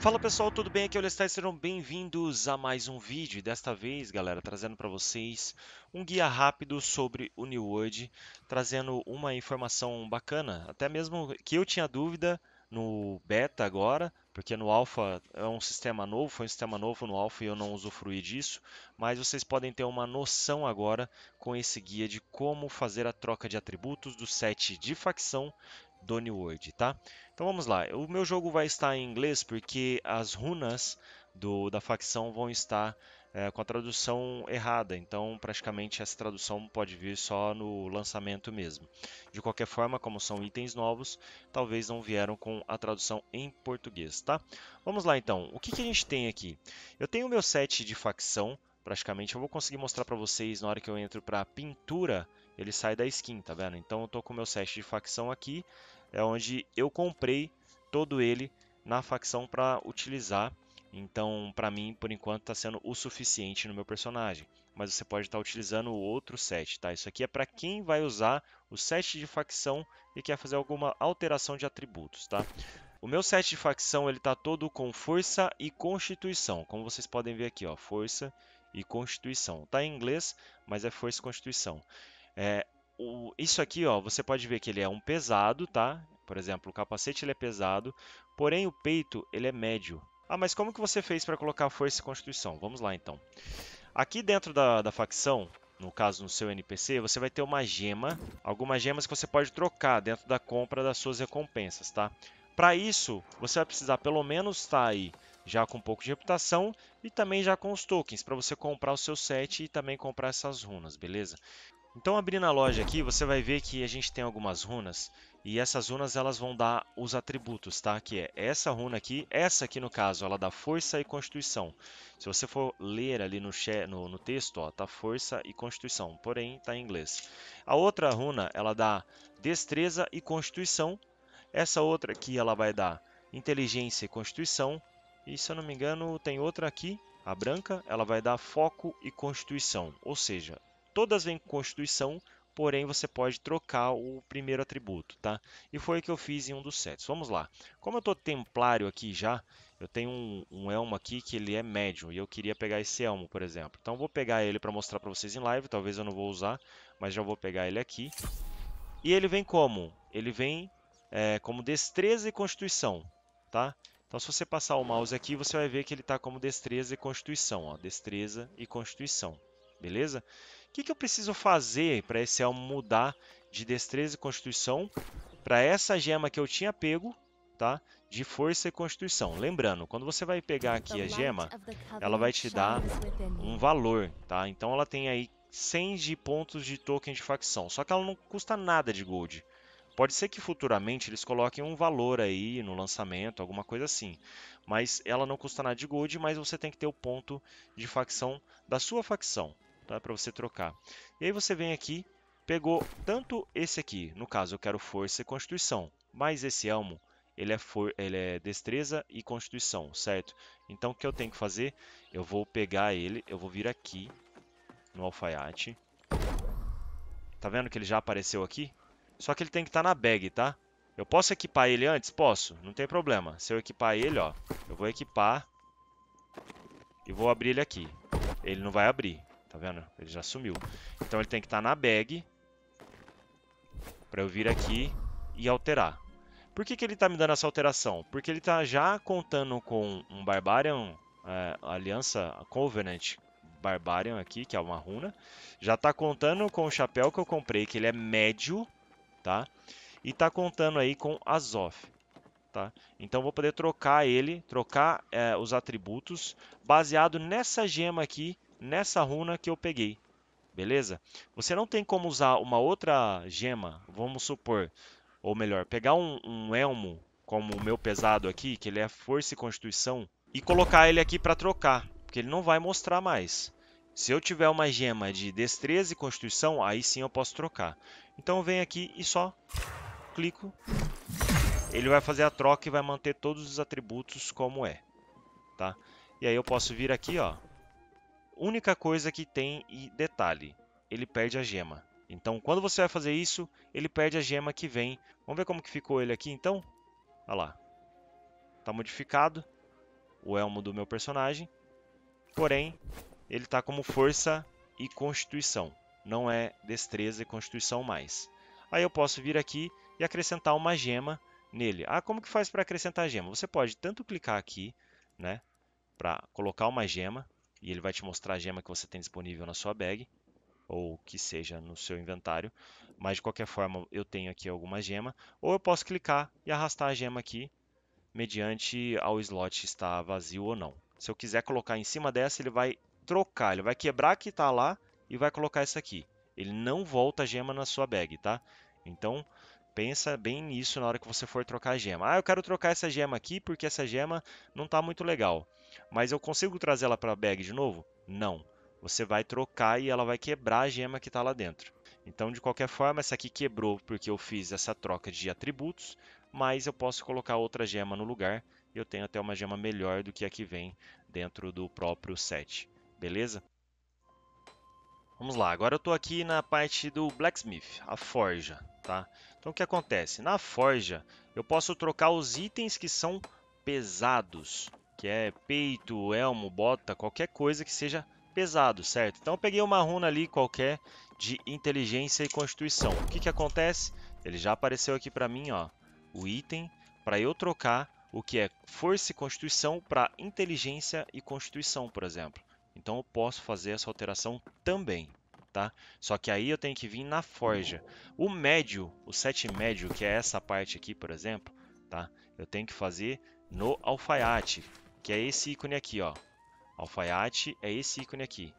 Fala pessoal, tudo bem? Aqui é o Lestat, sejam bem-vindos a mais um vídeo. Desta vez, galera, trazendo para vocês um guia rápido sobre o New World, trazendo uma informação bacana, até mesmo que eu tinha dúvida no beta agora, porque no alpha é um sistema novo, foi um sistema novo no alpha e eu não usufruí disso, mas vocês podem ter uma noção agora com esse guia de como fazer a troca de atributos do set de facção Doni World, tá? Então vamos lá. O meu jogo vai estar em inglês porque as runas do, da facção vão estar é, com a tradução errada. Então, praticamente essa tradução pode vir só no lançamento mesmo. De qualquer forma, como são itens novos, talvez não vieram com a tradução em português, tá? Vamos lá então. O que, que a gente tem aqui? Eu tenho o meu set de facção. Praticamente, eu vou conseguir mostrar para vocês na hora que eu entro para pintura ele sai da skin, tá vendo? Então eu tô com o meu set de facção aqui, é onde eu comprei todo ele na facção para utilizar. Então, para mim, por enquanto, está sendo o suficiente no meu personagem. Mas você pode estar tá utilizando outro set, tá? Isso aqui é para quem vai usar o set de facção e quer fazer alguma alteração de atributos, tá? O meu set de facção ele está todo com força e constituição, como vocês podem ver aqui, ó, força e constituição. Tá em inglês, mas é força e constituição. É, o, isso aqui, ó, você pode ver que ele é um pesado, tá? Por exemplo, o capacete ele é pesado, porém o peito ele é médio. Ah, mas como que você fez para colocar força e constituição? Vamos lá, então. Aqui dentro da, da facção, no caso no seu NPC, você vai ter uma gema, algumas gemas que você pode trocar dentro da compra das suas recompensas, tá? Para isso, você vai precisar pelo menos estar tá aí já com um pouco de reputação e também já com os tokens para você comprar o seu set e também comprar essas runas, beleza? Então abrindo a loja aqui, você vai ver que a gente tem algumas runas e essas runas elas vão dar os atributos, tá? Que é essa runa aqui, essa aqui no caso, ela dá força e constituição. Se você for ler ali no, no, no texto, ó, tá força e constituição, porém tá em inglês. A outra runa ela dá destreza e constituição. Essa outra aqui ela vai dar inteligência e constituição. E se eu não me engano tem outra aqui, a branca, ela vai dar foco e constituição. Ou seja, Todas vêm com constituição, porém você pode trocar o primeiro atributo, tá? E foi o que eu fiz em um dos sets. Vamos lá. Como eu estou templário aqui já, eu tenho um, um, elmo aqui que ele é Médio e eu queria pegar esse elmo, por exemplo. Então vou pegar ele para mostrar para vocês em live, talvez eu não vou usar, mas já vou pegar ele aqui. E ele vem como? Ele vem é, como destreza e constituição, tá? Então se você passar o mouse aqui, você vai ver que ele está como destreza e constituição, ó, destreza e constituição, beleza? que, que eu preciso fazer para esse elmo mudar de destreza e constituição para essa gema que eu tinha pego, tá? De força e constituição. Lembrando, quando você vai pegar aqui a gema, ela vai te dar um valor, tá? Então ela tem aí 100 de pontos de token de facção, só que ela não custa nada de gold. Pode ser que futuramente eles coloquem um valor aí no lançamento, alguma coisa assim. Mas ela não custa nada de gold, mas você tem que ter o ponto de facção da sua facção tá? para você trocar. E aí você vem aqui, pegou tanto esse aqui, no caso eu quero força e constituição, mas esse elmo ele é, for, ele é destreza e constituição, certo? Então o que eu tenho que fazer? Eu vou pegar ele, eu vou vir aqui no alfaiate. Tá vendo que ele já apareceu aqui? Só que ele tem que estar tá na bag, tá? Eu posso equipar ele antes? Posso, não tem problema. Se eu equipar ele, ó, eu vou equipar e vou abrir ele aqui. Ele não vai abrir. Tá vendo? Ele já sumiu. Então ele tem que estar tá na bag para eu vir aqui e alterar. Por que, que ele está me dando essa alteração? Porque ele está já contando com um Barbarian, é, Aliança Covenant Barbarian aqui, que é uma runa. Já está contando com o chapéu que eu comprei, que ele é médio, tá? E está contando aí com Azoth. Tá? Então vou poder trocar ele, trocar é, os atributos baseado nessa gema aqui nessa runa que eu peguei, beleza? Você não tem como usar uma outra gema, vamos supor, ou melhor, pegar um, um elmo como o meu pesado aqui, que ele é força e constituição, e colocar ele aqui para trocar, porque ele não vai mostrar mais. Se eu tiver uma gema de destreza e constituição, aí sim eu posso trocar. Então venho aqui e só clico. Ele vai fazer a troca e vai manter todos os atributos como é. Tá? E aí eu posso vir aqui, ó, única coisa que tem e detalhe, ele perde a gema. Então, quando você vai fazer isso, ele perde a gema que vem. Vamos ver como que ficou ele aqui, então? Olha lá. Tá modificado o elmo do meu personagem. Porém, ele tá como força e constituição. Não é destreza e constituição mais. Aí eu posso vir aqui e acrescentar uma gema nele. Ah, como que faz para acrescentar a gema? Você pode tanto clicar aqui, né? Para colocar uma gema e ele vai te mostrar a gema que você tem disponível na sua bag, ou que seja no seu inventário. Mas de qualquer forma, eu tenho aqui alguma gema, ou eu posso clicar e arrastar a gema aqui, mediante ao slot estar vazio ou não. Se eu quiser colocar em cima dessa, ele vai trocar, ele vai quebrar a que está lá e vai colocar essa aqui. Ele não volta a gema na sua bag, tá? Então, Pensa bem nisso na hora que você for trocar a gema. Ah, eu quero trocar essa gema aqui porque essa gema não está muito legal. Mas eu consigo trazer ela para a bag de novo? Não. Você vai trocar e ela vai quebrar a gema que está lá dentro. Então, de qualquer forma, essa aqui quebrou porque eu fiz essa troca de atributos, mas eu posso colocar outra gema no lugar eu tenho até uma gema melhor do que a que vem dentro do próprio set. Beleza? Vamos lá, agora eu estou aqui na parte do Blacksmith, a forja, tá? Então o que acontece? Na forja eu posso trocar os itens que são pesados, que é peito, elmo, bota, qualquer coisa que seja pesado, certo? Então eu peguei uma runa ali qualquer de inteligência e constituição. O que que acontece? Ele já apareceu aqui para mim, ó, o item para eu trocar o que é força e constituição para inteligência e constituição, por exemplo. Então eu posso fazer essa alteração também. Tá? Só que aí eu tenho que vir na forja. O médio, o set médio, que é essa parte aqui, por exemplo, tá? Eu tenho que fazer no alfaiate, que é esse ícone aqui, ó. Alfaiate é esse ícone aqui,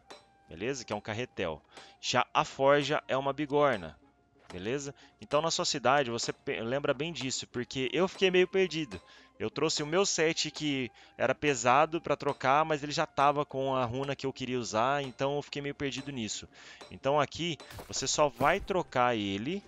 beleza? Que é um carretel. Já a forja é uma bigorna, beleza? Então na sua cidade você lembra bem disso, porque eu fiquei meio perdido. Eu trouxe o meu set que era pesado para trocar, mas ele já estava com a runa que eu queria usar, então eu fiquei meio perdido nisso. Então aqui você só vai trocar ele,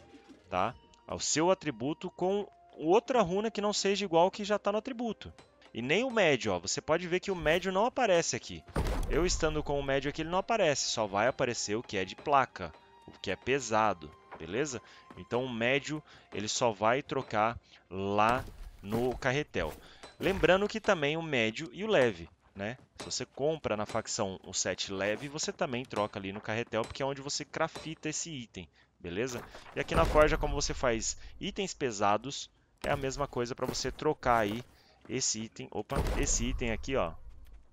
tá? O seu atributo com outra runa que não seja igual que já está no atributo. E nem o médio, ó. Você pode ver que o médio não aparece aqui. Eu estando com o médio aqui, ele não aparece. Só vai aparecer o que é de placa, o que é pesado, beleza? Então o médio, ele só vai trocar lá no carretel. Lembrando que também o médio e o leve, né? Se você compra na facção o set leve, você também troca ali no carretel, porque é onde você crafita esse item, beleza? E aqui na forja, como você faz itens pesados, é a mesma coisa para você trocar aí esse item, opa, esse item aqui, ó,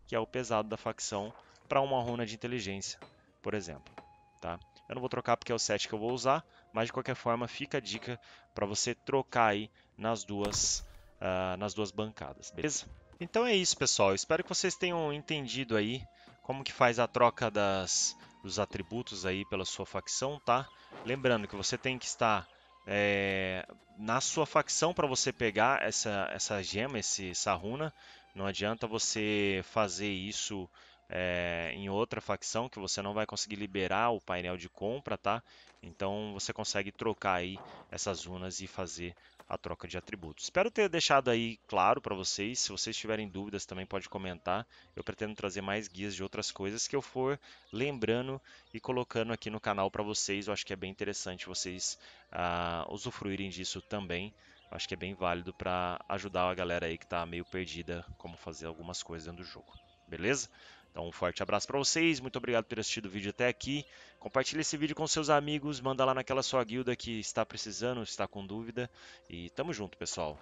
que é o pesado da facção, para uma runa de inteligência, por exemplo, tá? Eu não vou trocar porque é o set que eu vou usar, mas de qualquer forma fica a dica para você trocar aí nas duas uh, nas duas bancadas, beleza? Então é isso, pessoal. espero que vocês tenham entendido aí como que faz a troca das, dos atributos aí pela sua facção, tá? Lembrando que você tem que estar é, na sua facção para você pegar essa, essa gema, esse, essa runa. Não adianta você fazer isso é, em outra facção que você não vai conseguir liberar o painel de compra, tá? Então você consegue trocar aí essas runas e fazer a troca de atributos. Espero ter deixado aí claro para vocês. Se vocês tiverem dúvidas, também pode comentar. Eu pretendo trazer mais guias de outras coisas que eu for lembrando e colocando aqui no canal para vocês. Eu acho que é bem interessante vocês uh, usufruírem disso também. Eu acho que é bem válido para ajudar a galera aí que está meio perdida como fazer algumas coisas dentro do jogo beleza? Então, um forte abraço para vocês, muito obrigado por ter assistido o vídeo até aqui. Compartilhe esse vídeo com seus amigos, manda lá naquela sua guilda que está precisando, está com dúvida. E tamo junto, pessoal.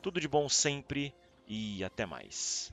Tudo de bom sempre e até mais.